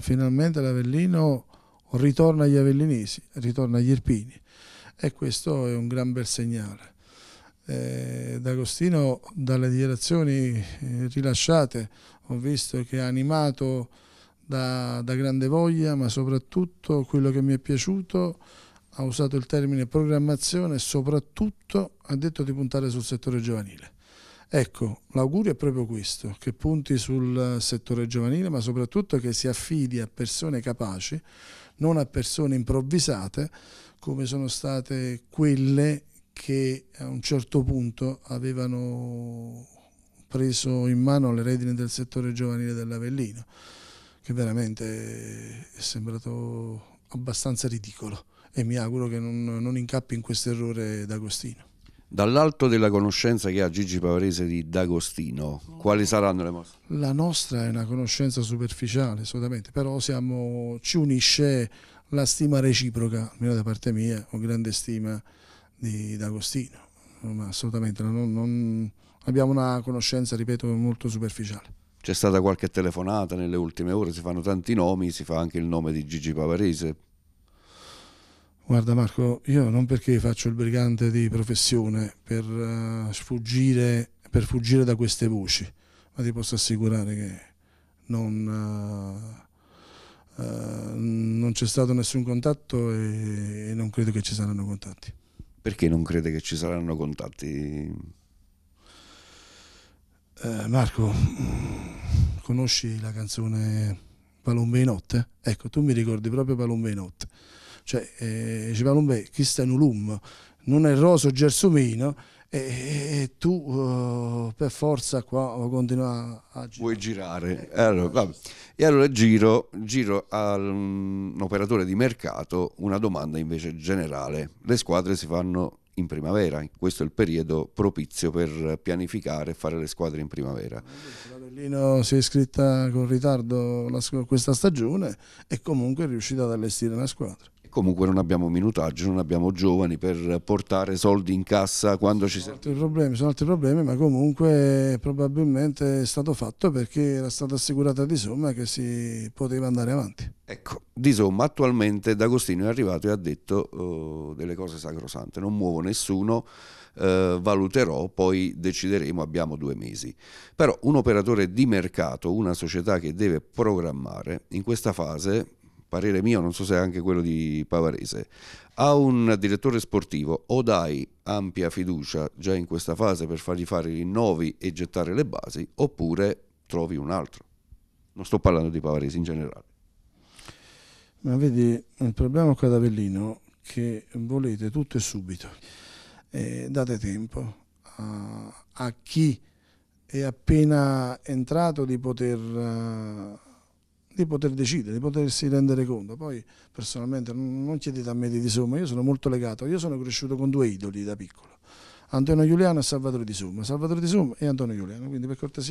finalmente l'Avellino ritorna agli avellinesi, ritorna agli irpini e questo è un gran bel segnale. Eh, D'Agostino dalle dichiarazioni eh, rilasciate ho visto che è animato da, da grande voglia ma soprattutto quello che mi è piaciuto ha usato il termine programmazione e soprattutto ha detto di puntare sul settore giovanile Ecco, l'augurio è proprio questo, che punti sul settore giovanile, ma soprattutto che si affidi a persone capaci, non a persone improvvisate, come sono state quelle che a un certo punto avevano preso in mano le redini del settore giovanile dell'Avellino, che veramente è sembrato abbastanza ridicolo e mi auguro che non, non incappi in questo errore D'Agostino. Dall'alto della conoscenza che ha Gigi Pavarese di D'Agostino, quali saranno le mosse? La nostra è una conoscenza superficiale, assolutamente, però siamo, ci unisce la stima reciproca, almeno da parte mia, ho grande stima di D'Agostino, assolutamente, non, non, abbiamo una conoscenza, ripeto, molto superficiale. C'è stata qualche telefonata nelle ultime ore, si fanno tanti nomi, si fa anche il nome di Gigi Pavarese, Guarda Marco, io non perché faccio il brigante di professione per, uh, sfuggire, per fuggire da queste voci, ma ti posso assicurare che non, uh, uh, non c'è stato nessun contatto e, e, non credo che ci saranno contatti. Perché non crede che ci saranno contatti? Marco, mm, conosci la canzone Palombe in notte? Ecco, tu mi ricordi proprio Palombe in notte cioè eh, chi sta in ulum, non è roso gersumino e, e tu uh, per forza qua continua a girare. Vuoi girare? Eh, allora, e allora giro, giro all'operatore mm, di mercato una domanda invece generale. Le squadre si fanno in primavera, questo è il periodo propizio per pianificare e fare le squadre in primavera. La Berlino si è iscritta con ritardo questa stagione e comunque è riuscita ad allestire una squadra comunque non abbiamo minutaggio, non abbiamo giovani per portare soldi in cassa quando sono ci sono. Altri problemi, sono altri problemi, ma comunque probabilmente è stato fatto perché era stata assicurata di somma che si poteva andare avanti. Ecco, di somma attualmente D'Agostino è arrivato e ha detto uh, delle cose sacrosante, non muovo nessuno, uh, valuterò, poi decideremo, abbiamo due mesi. Però un operatore di mercato, una società che deve programmare, in questa fase parere mio, non so se è anche quello di Pavarese, a un direttore sportivo o dai ampia fiducia già in questa fase per fargli fare i rinnovi e gettare le basi, oppure trovi un altro. Non sto parlando di Pavarese in generale. Ma vedi, il problema qua ad Avellino è che volete tutto e subito. Eh, date tempo a, a, chi è appena entrato di poter... Uh, di poter decidere, di potersi rendere conto. Poi personalmente non chiedete a me di Somma, io sono molto legato, io sono cresciuto con due idoli da piccolo, Antonio Giuliano e Salvatore Di Somma, Salvatore Di Somma e Antonio Giuliano, quindi per cortesia.